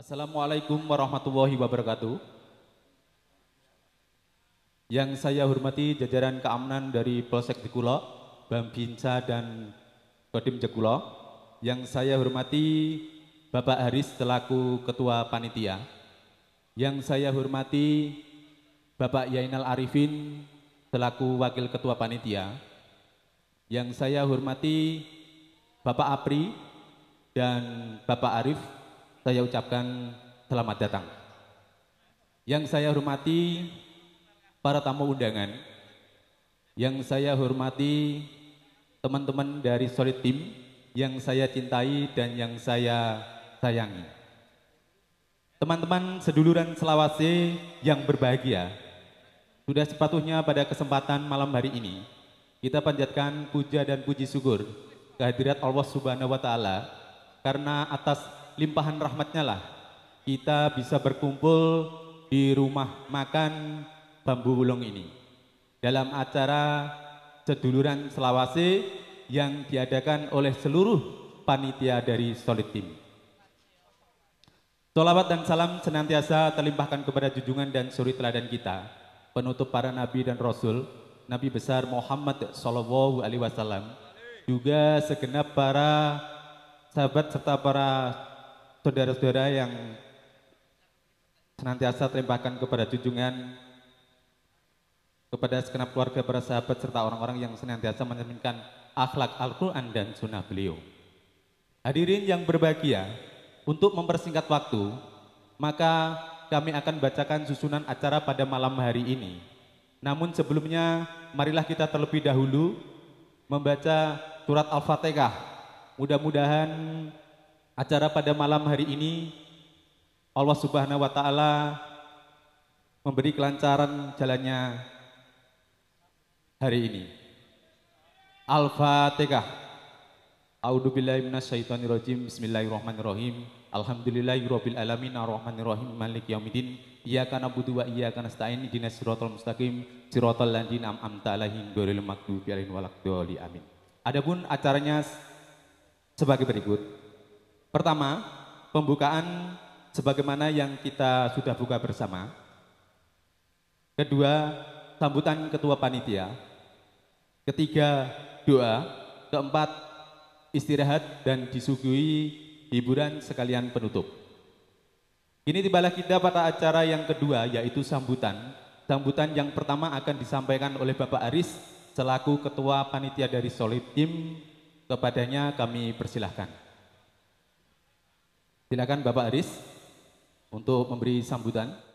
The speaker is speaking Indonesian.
Assalamualaikum warahmatullahi wabarakatuh. Yang saya hormati jajaran keamanan dari Polsek Jekulo, Bambinca dan Kodim Jekulo. Yang saya hormati Bapak Haris selaku Ketua Panitia. Yang saya hormati Bapak Yainal Arifin selaku Wakil Ketua Panitia. Yang saya hormati Bapak Apri dan Bapak Arif saya ucapkan selamat datang. Yang saya hormati para tamu undangan, yang saya hormati teman-teman dari Solid Team yang saya cintai dan yang saya sayangi. Teman-teman seduluran Selawase yang berbahagia, sudah sepatuhnya pada kesempatan malam hari ini kita panjatkan puja dan puji syukur kehadirat Allah Subhanahu wa taala karena atas limpahan rahmatnya lah kita bisa berkumpul di rumah makan bambu wulung ini dalam acara ceduluran Selawase yang diadakan oleh seluruh panitia dari Solid Team. Salawat dan salam senantiasa terlimpahkan kepada junjungan dan suri teladan kita, penutup para nabi dan rasul, Nabi besar Muhammad Shallallahu Alaihi Wasallam, juga segenap para sahabat serta para saudara-saudara yang senantiasa terlimpahkan kepada junjungan, kepada segenap keluarga para sahabat serta orang-orang yang senantiasa menyeminkan akhlak Al-Quran dan sunnah beliau. Hadirin yang berbahagia, untuk mempersingkat waktu, maka kami akan bacakan susunan acara pada malam hari ini. Namun sebelumnya, marilah kita terlebih dahulu membaca surat Al-Fatihah. Mudah-mudahan acara pada malam hari ini Allah Subhanahu wa taala memberi kelancaran jalannya hari ini. Al-Fatihah. A'udzubillahi minasyaitonirrajim. Bismillahirrahmanirrahim. Alhamdulillahirabbil alamin Ar-Rahmanirrahim. Malik yaumidin. Iyaka na'budu wa iyaka nasta'in. Idina sirotol mustaqim. Shiratal ladzina an'amta alaihim ghairil maghdubi alaihim waladdallin. Amin. Adapun acaranya sebagai berikut. Pertama, pembukaan sebagaimana yang kita sudah buka bersama. Kedua, sambutan ketua panitia. Ketiga, doa. Keempat, istirahat dan disuguhi hiburan sekalian penutup. Kini tibalah kita pada acara yang kedua yaitu sambutan. Sambutan yang pertama akan disampaikan oleh Bapak Aris selaku Ketua Panitia dari Solid Team. Kepadanya kami persilahkan. Silakan Bapak Aris untuk memberi sambutan.